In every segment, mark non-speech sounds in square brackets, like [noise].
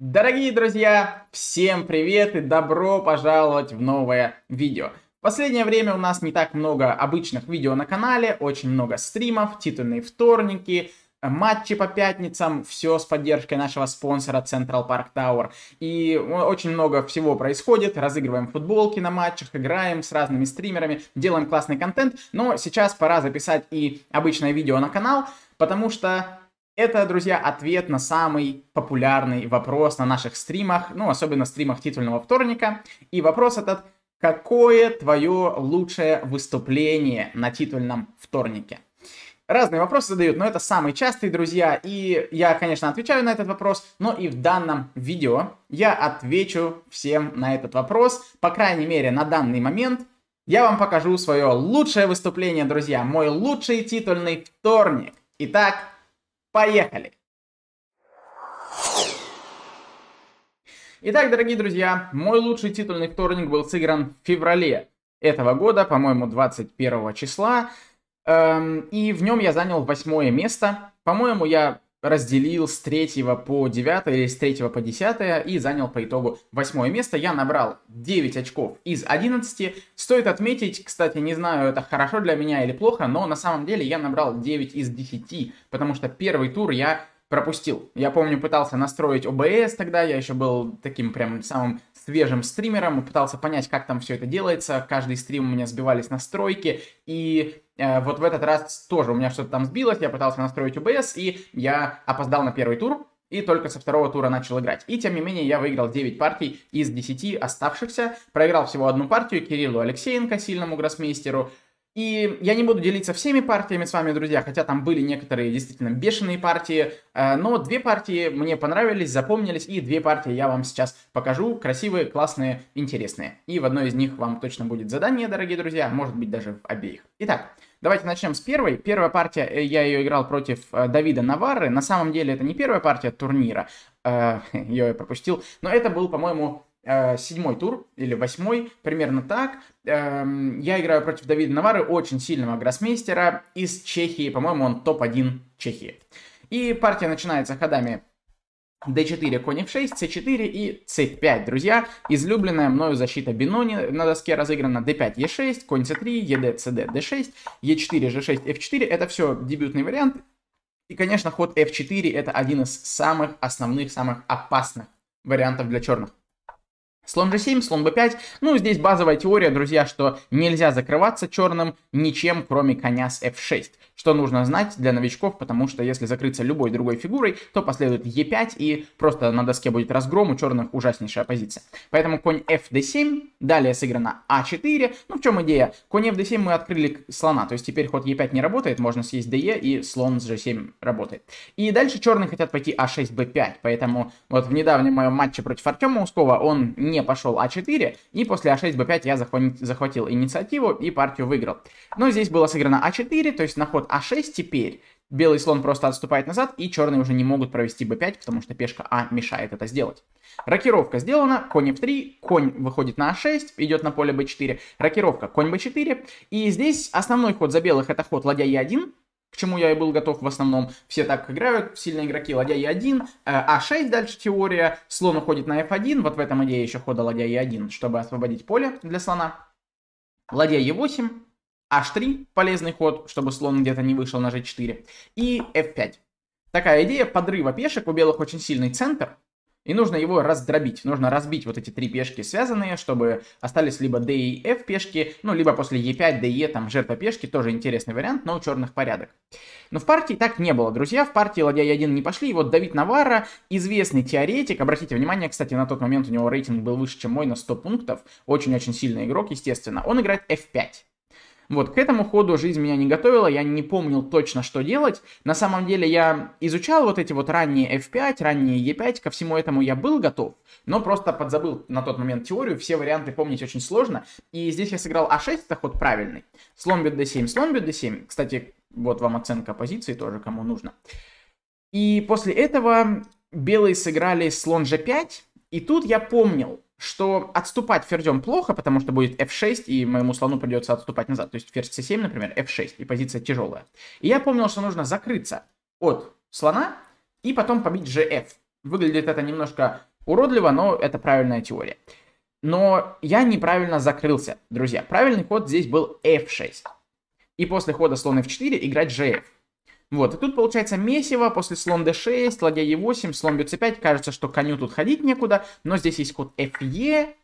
Дорогие друзья, всем привет и добро пожаловать в новое видео. В последнее время у нас не так много обычных видео на канале, очень много стримов, титульные вторники, матчи по пятницам, все с поддержкой нашего спонсора Central Park Tower. И очень много всего происходит, разыгрываем футболки на матчах, играем с разными стримерами, делаем классный контент, но сейчас пора записать и обычное видео на канал, потому что это, друзья, ответ на самый популярный вопрос на наших стримах, ну, особенно стримах титульного вторника. И вопрос этот – какое твое лучшее выступление на титульном вторнике? Разные вопросы задают, но это самый частый, друзья, и я, конечно, отвечаю на этот вопрос, но и в данном видео я отвечу всем на этот вопрос, по крайней мере, на данный момент. Я вам покажу свое лучшее выступление, друзья, мой лучший титульный вторник. Итак, Поехали! Итак, дорогие друзья, мой лучший титульный вторник был сыгран в феврале этого года, по-моему, 21 числа. Эм, и в нем я занял восьмое место. По-моему, я разделил с 3 по 9 или с 3 по 10 и занял по итогу 8 место. Я набрал 9 очков из 11. Стоит отметить, кстати, не знаю, это хорошо для меня или плохо, но на самом деле я набрал 9 из 10, потому что первый тур я пропустил. Я помню, пытался настроить OBS тогда, я еще был таким прям самым свежим стримером, пытался понять, как там все это делается, каждый стрим у меня сбивались настройки, и э, вот в этот раз тоже у меня что-то там сбилось, я пытался настроить OBS, и я опоздал на первый тур, и только со второго тура начал играть. И тем не менее я выиграл 9 партий из 10 оставшихся, проиграл всего одну партию Кириллу Алексеенко, сильному гроссмейстеру, и я не буду делиться всеми партиями с вами, друзья, хотя там были некоторые действительно бешеные партии, э, но две партии мне понравились, запомнились, и две партии я вам сейчас покажу, красивые, классные, интересные. И в одной из них вам точно будет задание, дорогие друзья, может быть даже в обеих. Итак, Давайте начнем с первой. Первая партия, э, я ее играл против э, Давида Наварры. На самом деле это не первая партия турнира, ее [laughs] я пропустил, но это был, по-моему, Э, седьмой тур или восьмой, примерно так. Эм, я играю против Давида Навары, очень сильного гроссмейстера из Чехии. По-моему, он топ-1 Чехии. И партия начинается ходами d4, конь f6, c4 и c5, друзья. Излюбленная мною защита бинони на доске разыграна d5, e6, конь c3, ed, cd, d6, e4, g6, f4. Это все дебютный вариант. И, конечно, ход f4 это один из самых основных, самых опасных вариантов для черных. Слон g7, слон b5. Ну, здесь базовая теория, друзья, что нельзя закрываться черным ничем, кроме коня с f6 что нужно знать для новичков, потому что если закрыться любой другой фигурой, то последует Е5 и просто на доске будет разгром, у черных ужаснейшая позиция. Поэтому конь FD7, далее сыграно a а 4 Ну в чем идея? Конь FD7 мы открыли слона, то есть теперь ход Е5 не работает, можно съесть ДЕ и слон с G7 работает. И дальше черные хотят пойти А6, Б5, поэтому вот в недавнем моем матче против Артема Ускова он не пошел a 4 и после А6, Б5 я захватил инициативу и партию выиграл. Но здесь было сыграно А4, то есть на ход А6 а6 теперь белый слон просто отступает назад, и черные уже не могут провести b5, потому что пешка а мешает это сделать. Рокировка сделана, конь f3, конь выходит на a6, а идет на поле b4, рокировка, конь b4. И здесь основной ход за белых это ход ладья e1, к чему я и был готов в основном. Все так играют, сильные игроки, ладья e1, э, а6 дальше теория, слон уходит на f1, вот в этом идея еще хода ладья e1, чтобы освободить поле для слона. Ладья e8, h3, полезный ход, чтобы слон где-то не вышел на g4, и f5. Такая идея подрыва пешек, у белых очень сильный центр, и нужно его раздробить, нужно разбить вот эти три пешки связанные, чтобы остались либо d и f пешки, ну, либо после e5, d, e, там, жертва пешки, тоже интересный вариант, но у черных порядок. Но в партии так не было, друзья, в партии ладья e1 не пошли, и вот Давид Навара, известный теоретик, обратите внимание, кстати, на тот момент у него рейтинг был выше, чем мой, на 100 пунктов, очень-очень сильный игрок, естественно, он играет f5. Вот, к этому ходу жизнь меня не готовила, я не помнил точно, что делать. На самом деле я изучал вот эти вот ранние F5, ранние E5, ко всему этому я был готов, но просто подзабыл на тот момент теорию, все варианты помнить очень сложно. И здесь я сыграл a а 6 это ход правильный. Слон бьет D7, слон бьет D7. Кстати, вот вам оценка позиции тоже, кому нужно. И после этого белые сыграли слон G5, и тут я помнил, что отступать ферзем плохо, потому что будет f6, и моему слону придется отступать назад. То есть ферзь c7, например, f6, и позиция тяжелая. И я помнил, что нужно закрыться от слона и потом побить gf. Выглядит это немножко уродливо, но это правильная теория. Но я неправильно закрылся, друзья. Правильный ход здесь был f6. И после хода слона f4 играть gf. Вот, и тут получается месиво, после слон d6, ладья e8, слон бьет 5 кажется, что коню тут ходить некуда, но здесь есть ход fe,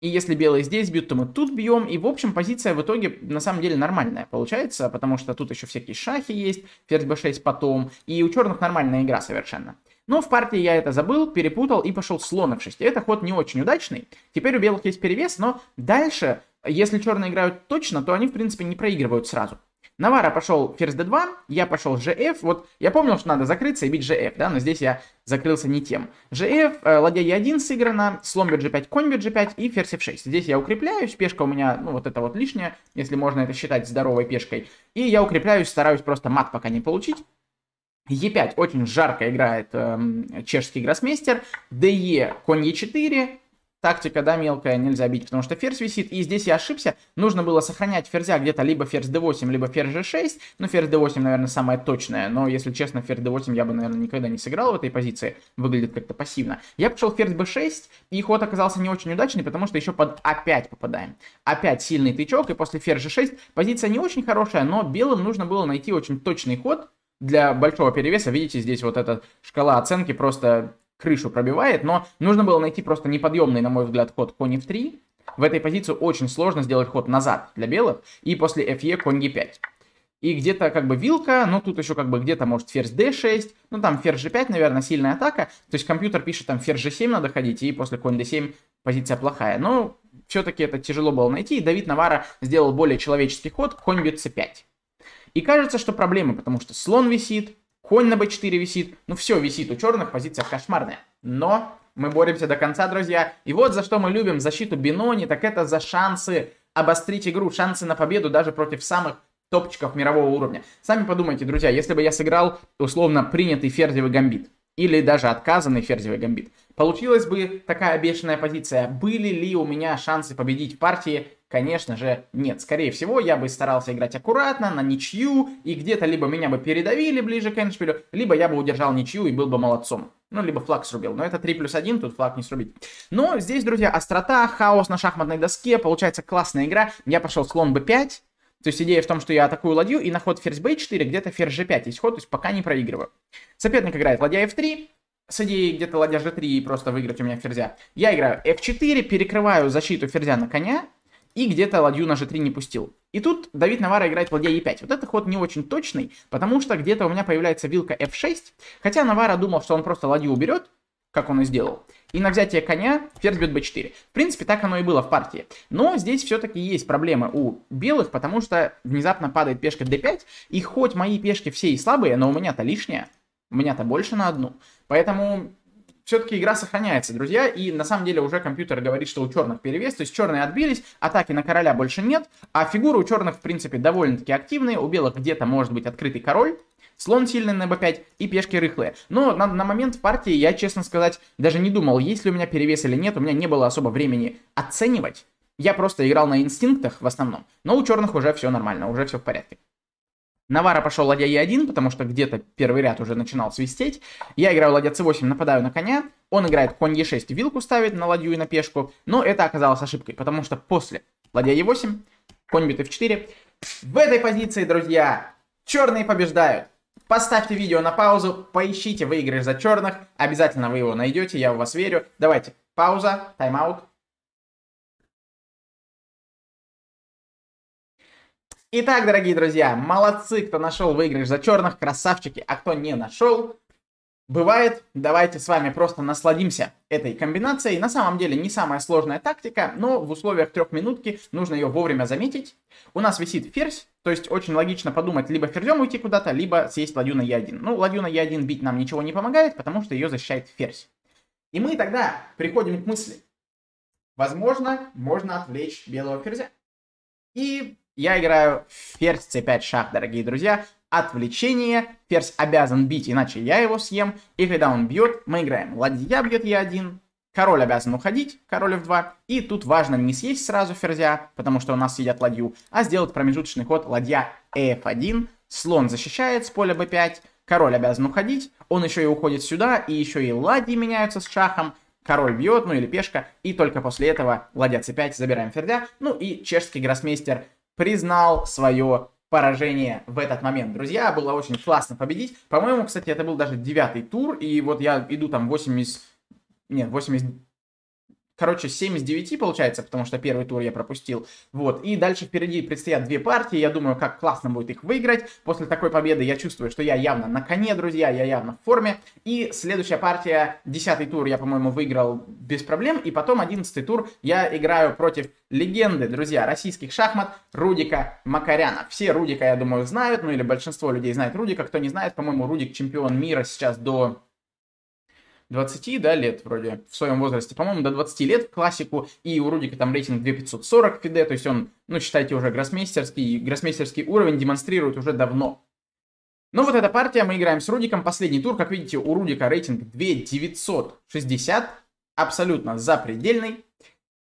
и если белые здесь бьют, то мы тут бьем. И, в общем, позиция в итоге на самом деле нормальная получается, потому что тут еще всякие шахи есть, ферзь b6 потом. И у черных нормальная игра совершенно. Но в партии я это забыл, перепутал и пошел слон f6. Это ход не очень удачный. Теперь у белых есть перевес, но дальше, если черные играют точно, то они, в принципе, не проигрывают сразу. Навара пошел ферзь d2, я пошел gf. Вот я помнил, что надо закрыться и бить gf, да, но здесь я закрылся не тем. gf, э, ладья e1 сыграна, слон bg5, конь bg5 и ферзь f6. Здесь я укрепляюсь, пешка у меня, ну вот это вот лишняя, если можно это считать здоровой пешкой. И я укрепляюсь, стараюсь просто мат пока не получить. e 5 очень жарко играет э, чешский гроссмейстер. ДЕ конь e 4 тактика, да, мелкая, нельзя бить, потому что ферзь висит, и здесь я ошибся, нужно было сохранять ферзя где-то либо ферзь d8, либо ферзь g6, ну, ферзь d8, наверное, самая точная, но, если честно, ферзь d8 я бы, наверное, никогда не сыграл в этой позиции, выглядит как-то пассивно. Я пошел ферзь b6, и ход оказался не очень удачный, потому что еще под a5 попадаем. Опять сильный тычок, и после ферзь g6 позиция не очень хорошая, но белым нужно было найти очень точный ход, для большого перевеса, видите, здесь вот эта шкала оценки просто крышу пробивает, но нужно было найти просто неподъемный, на мой взгляд, ход конь f3. В этой позиции очень сложно сделать ход назад для белых, и после fe конь e5. И где-то как бы вилка, но тут еще как бы где-то может ферзь d6, ну там ферзь g5, наверное, сильная атака. То есть компьютер пишет там ферзь g7 надо ходить, и после конь d7 позиция плохая. Но все-таки это тяжело было найти, и Давид Навара сделал более человеческий ход, конь b5. И кажется, что проблемы, потому что слон висит, Конь на b4 висит. Ну все висит у черных, позиция кошмарная. Но мы боремся до конца, друзья. И вот за что мы любим защиту Бинони, так это за шансы обострить игру, шансы на победу даже против самых топчиков мирового уровня. Сами подумайте, друзья, если бы я сыграл условно принятый ферзевый гамбит, или даже отказанный ферзевый гамбит, получилась бы такая бешеная позиция. Были ли у меня шансы победить в партии Конечно же, нет. Скорее всего, я бы старался играть аккуратно, на ничью, и где-то либо меня бы передавили ближе к эндшпилю, либо я бы удержал ничью и был бы молодцом. Ну, либо флаг срубил. Но это 3 плюс 1, тут флаг не срубить. Но здесь, друзья, острота, хаос на шахматной доске. Получается классная игра. Я пошел слон b5. То есть идея в том, что я атакую ладью, и на ход ферзь b4 где-то ферзь g5 есть ход, то есть пока не проигрываю. Соперник играет ладья f3, с идеей где-то ладья g3 и просто выиграть у меня ферзя. Я играю f4, перекрываю защиту ферзя на коня, и где-то ладью на g3 не пустил. И тут Давид Навара играет ладья e5. Вот этот ход не очень точный, потому что где-то у меня появляется вилка f6, хотя Навара думал, что он просто ладью уберет, как он и сделал. И на взятие коня ферзь бьет b4. В принципе, так оно и было в партии. Но здесь все-таки есть проблемы у белых, потому что внезапно падает пешка d5, и хоть мои пешки все и слабые, но у меня-то лишняя, у меня-то больше на одну. Поэтому все-таки игра сохраняется, друзья, и на самом деле уже компьютер говорит, что у черных перевес, то есть черные отбились, атаки на короля больше нет, а фигуры у черных, в принципе, довольно-таки активные, у белых где-то может быть открытый король, слон сильный на b5 и пешки рыхлые. Но на, на момент партии я, честно сказать, даже не думал, есть ли у меня перевес или нет, у меня не было особо времени оценивать, я просто играл на инстинктах в основном, но у черных уже все нормально, уже все в порядке. Навара пошел ладья Е1, потому что где-то первый ряд уже начинал свистеть. Я играю ладья c 8 нападаю на коня. Он играет конь Е6, вилку ставит на ладью и на пешку. Но это оказалось ошибкой, потому что после ладья Е8, конь бит F4. В этой позиции, друзья, черные побеждают. Поставьте видео на паузу, поищите выигрыш за черных. Обязательно вы его найдете, я в вас верю. Давайте, пауза, тайм-аут, Итак, дорогие друзья, молодцы, кто нашел выигрыш за черных, красавчики, а кто не нашел, бывает. Давайте с вами просто насладимся этой комбинацией. На самом деле не самая сложная тактика, но в условиях трехминутки нужно ее вовремя заметить. У нас висит ферзь, то есть очень логично подумать, либо ферзем уйти куда-то, либо съесть ладью на Е1. Ну, ладью на Е1 бить нам ничего не помогает, потому что ее защищает ферзь. И мы тогда приходим к мысли, возможно, можно отвлечь белого ферзя. И я играю ферзь c5 шах, дорогие друзья. Отвлечение. Ферзь обязан бить, иначе я его съем. И когда он бьет, мы играем. Ладья бьет e1. Король обязан уходить, король f2. И тут важно не съесть сразу ферзя, потому что у нас съедят ладью, а сделать промежуточный ход ладья f1. Слон защищает с поля b5. Король обязан уходить. Он еще и уходит сюда, и еще и ладьи меняются с шахом король бьет, ну или пешка, и только после этого ладья c5, забираем ферзя. Ну и чешский гроссмейстер признал свое поражение в этот момент. Друзья, было очень классно победить. По-моему, кстати, это был даже девятый тур, и вот я иду там 80... Нет, 80 Короче, 7 из 9 получается, потому что первый тур я пропустил. Вот. И дальше впереди предстоят две партии. Я думаю, как классно будет их выиграть. После такой победы я чувствую, что я явно на коне, друзья. Я явно в форме. И следующая партия, 10 тур я, по-моему, выиграл без проблем. И потом 11 тур я играю против легенды, друзья, российских шахмат Рудика Макаряна. Все Рудика, я думаю, знают. Ну или большинство людей знает Рудика. Кто не знает, по-моему, Рудик чемпион мира сейчас до 20 да, лет вроде в своем возрасте, по-моему, до 20 лет в классику, и у Рудика там рейтинг 2540 фиде, то есть он, ну, считайте, уже гроссмейстерский, гроссмейстерский уровень демонстрирует уже давно. Но ну, вот эта партия, мы играем с Рудиком, последний тур, как видите, у Рудика рейтинг 2960, абсолютно запредельный,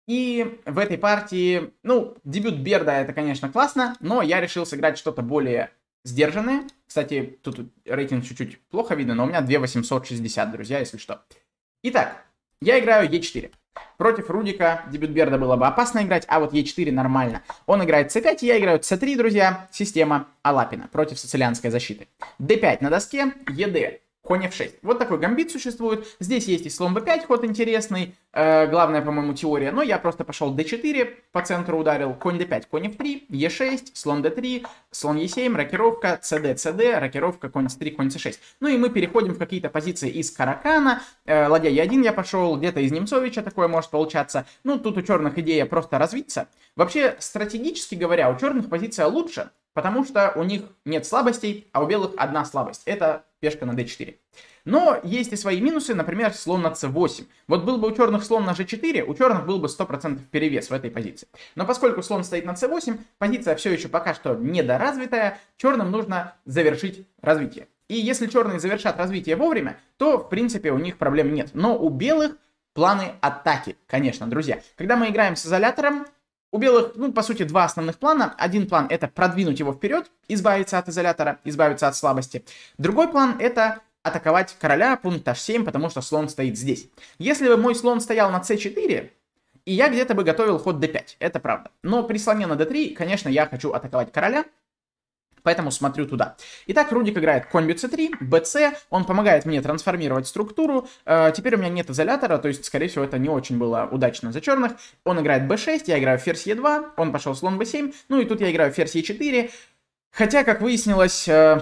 и в этой партии, ну, дебют Берда это, конечно, классно, но я решил сыграть что-то более сдержанное, кстати, тут рейтинг чуть-чуть плохо видно, но у меня 2860, друзья, если что. Итак, я играю Е4. Против Рудика Дебютберда было бы опасно играть, а вот Е4 нормально. Он играет с 5 я играю с 3 друзья. Система Алапина против сицилианской защиты. d5 на доске, ед конь f6. Вот такой гамбит существует. Здесь есть и слон b5, ход интересный. Э, главная, по-моему, теория. Но я просто пошел d4, по центру ударил. Конь d5, конь f3, e6, слон d3, слон e7, рокировка, cd, cd, рокировка, конь c3, конь c6. Ну и мы переходим в какие-то позиции из Каракана. Э, ладья e1 я пошел, где-то из Немцовича такое может получаться. Ну, тут у черных идея просто развиться. Вообще, стратегически говоря, у черных позиция лучше. Потому что у них нет слабостей, а у белых одна слабость. Это пешка на d4. Но есть и свои минусы, например, слон на c8. Вот был бы у черных слон на g4, у черных был бы 100% перевес в этой позиции. Но поскольку слон стоит на c8, позиция все еще пока что недоразвитая, черным нужно завершить развитие. И если черные завершат развитие вовремя, то, в принципе, у них проблем нет. Но у белых планы атаки, конечно, друзья. Когда мы играем с изолятором, у белых, ну, по сути, два основных плана. Один план — это продвинуть его вперед, избавиться от изолятора, избавиться от слабости. Другой план — это атаковать короля, пункт h7, потому что слон стоит здесь. Если бы мой слон стоял на c4, и я где-то бы готовил ход d5, это правда. Но при слоне на d3, конечно, я хочу атаковать короля, Поэтому смотрю туда. Итак, Рудик играет комби bc3, bc, он помогает мне трансформировать структуру. Э, теперь у меня нет изолятора, то есть, скорее всего, это не очень было удачно за черных. Он играет b6, я играю ферзь e2, он пошел слон b7, ну и тут я играю ферзь e4. Хотя, как выяснилось, э,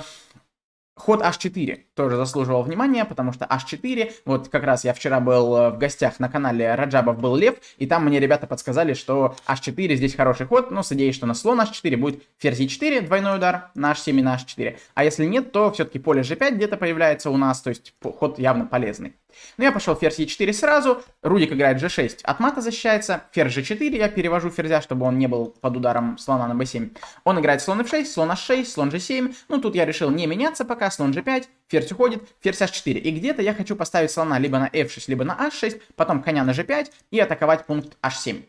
Ход h4 тоже заслуживал внимания, потому что h4, вот как раз я вчера был э, в гостях на канале Раджабов был лев, и там мне ребята подсказали, что h4 здесь хороший ход, но ну, с идеей, что на слон h4 будет ферзь e4, двойной удар, на h7 и на h4. А если нет, то все-таки поле g5 где-то появляется у нас, то есть ход явно полезный. Но ну, я пошел ферзь e4 сразу, Рудик играет g6, от мата защищается, ферзь g4, я перевожу ферзя, чтобы он не был под ударом слона на b7. Он играет слон f6, слон h6, слон g7, ну тут я решил не меняться пока, слон g5, ферзь уходит, ферзь h4. И где-то я хочу поставить слона либо на f6, либо на h6, потом коня на g5 и атаковать пункт h7.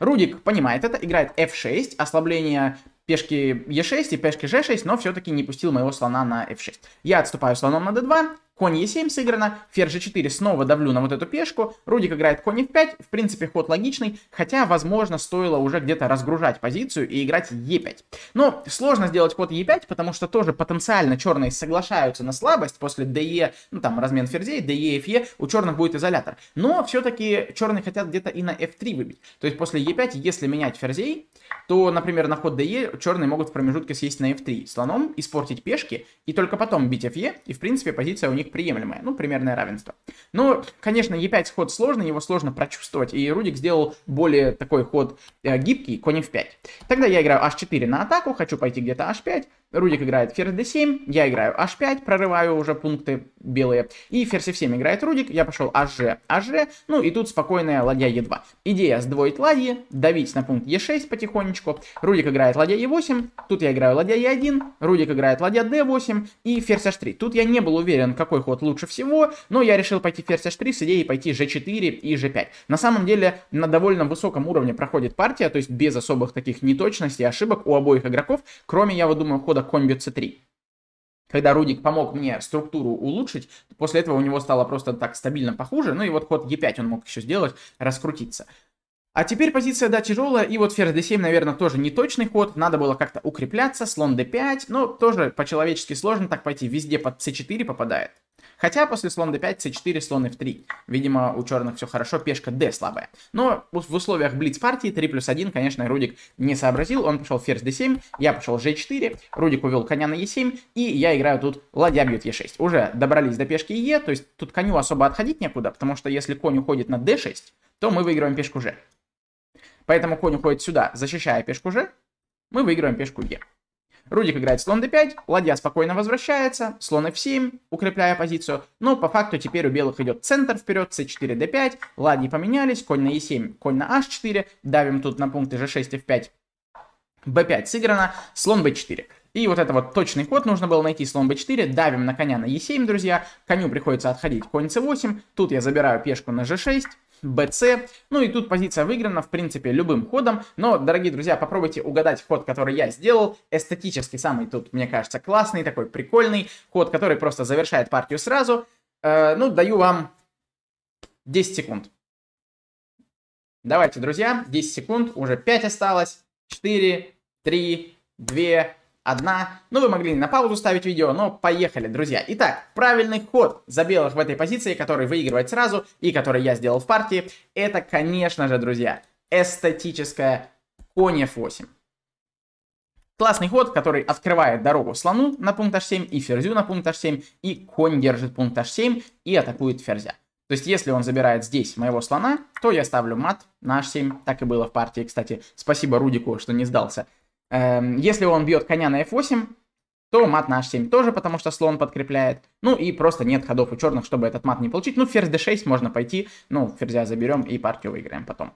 Рудик понимает это, играет f6, ослабление пешки e6 и пешки g6, но все-таки не пустил моего слона на f6. Я отступаю слоном на d2, конь e7 сыграно, ферзь g4 снова давлю на вот эту пешку, Рудик играет конь f5, в принципе ход логичный, хотя, возможно, стоило уже где-то разгружать позицию и играть e5. Но сложно сделать ход e5, потому что тоже потенциально черные соглашаются на слабость после de, ну там размен ферзей, de, fe, у черных будет изолятор. Но все-таки черные хотят где-то и на f3 выбить. То есть после e5, если менять ферзей, то, например, на ход de черные могут в промежутке съесть на f3 слоном, испортить пешки и только потом бить fe, и в принципе позиция у них приемлемое, ну, примерное равенство. Но, конечно, Е5 ход сложный, его сложно прочувствовать, и Рудик сделал более такой ход э, гибкий, конь F5. Тогда я играю H4 на атаку, хочу пойти где-то H5, Рудик играет ферзь d7, я играю h5, прорываю уже пункты белые. И ферзь f7 играет Рудик, я пошел hg, hg, ну и тут спокойная ладья e2. Идея сдвоить ладьи, давить на пункт e6 потихонечку. Рудик играет ладья e8, тут я играю ладья e1, Рудик играет ладья d8 и ферзь h3. Тут я не был уверен, какой ход лучше всего, но я решил пойти ферзь h3 с идеей пойти g4 и g5. На самом деле на довольно высоком уровне проходит партия, то есть без особых таких неточностей ошибок у обоих игроков, кроме, я вот думаю, хода года комби C3. Когда Рудик помог мне структуру улучшить, после этого у него стало просто так стабильно похуже. Ну и вот ход Е5 он мог еще сделать, раскрутиться. А теперь позиция, да, тяжелая, и вот ферзь d7, наверное, тоже не точный ход, надо было как-то укрепляться, слон d5, но тоже по-человечески сложно так пойти, везде под c4 попадает. Хотя после слон d5, c4, слон f3. Видимо, у черных все хорошо, пешка d слабая. Но в условиях блиц партии 3 плюс 1, конечно, Рудик не сообразил. Он пошел ферзь d7, я пошел g4, Рудик увел коня на e7, и я играю тут ладья бьет e6. Уже добрались до пешки e, то есть тут коню особо отходить некуда, потому что если конь уходит на d6, то мы выигрываем пешку g. Поэтому конь уходит сюда, защищая пешку g, мы выигрываем пешку e. Рудик играет слон d5, ладья спокойно возвращается, слон f7, укрепляя позицию. Но по факту теперь у белых идет центр вперед, c4, d5, ладьи поменялись, конь на e7, конь на h4, давим тут на пункты g6, f5, b5 сыграно, слон b4. И вот это вот точный ход нужно было найти, слон b4, давим на коня на e7, друзья, коню приходится отходить, конь c8, тут я забираю пешку на g6, BC. Ну и тут позиция выиграна, в принципе, любым ходом. Но, дорогие друзья, попробуйте угадать ход, который я сделал. Эстетически самый тут, мне кажется, классный, такой прикольный. Ход, который просто завершает партию сразу. Э, ну, даю вам 10 секунд. Давайте, друзья, 10 секунд, уже 5 осталось. 4, 3, 2, одна. Ну, вы могли на паузу ставить видео, но поехали, друзья. Итак, правильный ход за белых в этой позиции, который выигрывает сразу и который я сделал в партии, это, конечно же, друзья, эстетическая конь f8. Классный ход, который открывает дорогу слону на пункт h7 и ферзю на пункт h7, и конь держит пункт h7 и атакует ферзя. То есть, если он забирает здесь моего слона, то я ставлю мат на h7. Так и было в партии, кстати. Спасибо Рудику, что не сдался. Эм, если он бьет коня на f8, то мат на h7 тоже, потому что слон подкрепляет. Ну и просто нет ходов у черных, чтобы этот мат не получить. Ну, ферзь d6 можно пойти, ну, ферзя заберем и партию выиграем потом.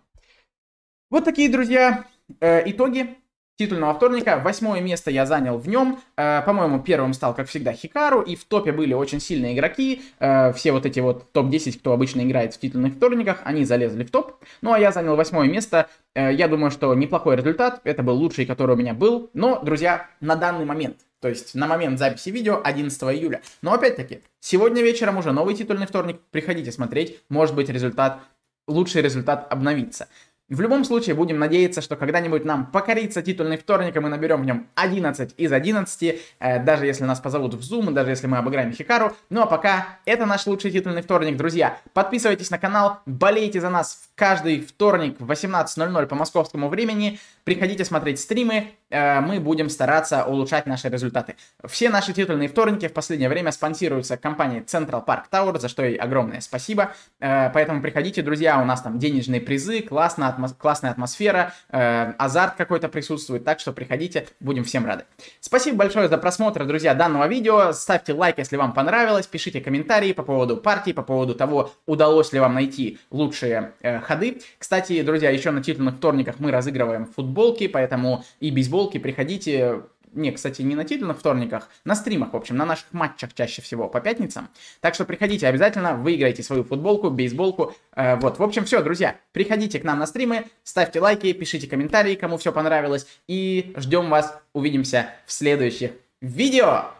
Вот такие, друзья, э, итоги титульного вторника. Восьмое место я занял в нем. Э, по-моему, первым стал, как всегда, Хикару. И в топе были очень сильные игроки. Э, все вот эти вот топ-10, кто обычно играет в титульных вторниках, они залезли в топ. Ну, а я занял восьмое место. Э, я думаю, что неплохой результат. Это был лучший, который у меня был. Но, друзья, на данный момент то есть на момент записи видео 11 июля. Но опять-таки, сегодня вечером уже новый титульный вторник. Приходите смотреть, может быть результат, лучший результат обновится. В любом случае, будем надеяться, что когда-нибудь нам покорится титульный вторник, и мы наберем в нем 11 из 11, э, даже если нас позовут в Zoom, даже если мы обыграем Хикару. Ну а пока, это наш лучший титульный вторник, друзья. Подписывайтесь на канал, болейте за нас в каждый вторник в 18.00 по московскому времени, приходите смотреть стримы, Э, мы будем стараться улучшать наши результаты. Все наши титульные вторники в последнее время спонсируются компанией Central Park Tower, за что ей огромное спасибо. Э, поэтому приходите, друзья, у нас там денежные призы, классно, атмос классная атмосфера, э, азарт какой-то присутствует, так что приходите, будем всем рады. Спасибо большое за просмотр, друзья, данного видео. Ставьте лайк, если вам понравилось, пишите комментарии по поводу партии, по поводу того, удалось ли вам найти лучшие ходы. Кстати, друзья, еще на титульных вторниках мы разыгрываем футболки, поэтому и бейсбол футболки, приходите, не, кстати, не на титульных вторниках, на стримах, в общем, на наших матчах чаще всего по пятницам. Так что приходите обязательно, выиграйте свою футболку, бейсболку. Э, вот, в общем, все, друзья, приходите к нам на стримы, ставьте лайки, пишите комментарии, кому все понравилось. И ждем вас, увидимся в следующих видео.